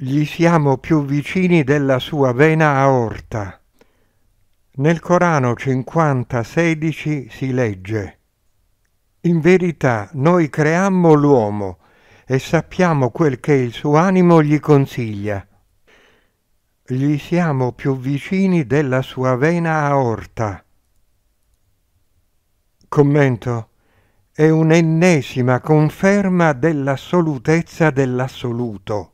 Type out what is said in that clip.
gli siamo più vicini della sua vena aorta. Nel Corano 50:16 si legge In verità noi creammo l'uomo e sappiamo quel che il suo animo gli consiglia. Gli siamo più vicini della sua vena aorta. Commento. È un'ennesima conferma dell'assolutezza dell'assoluto.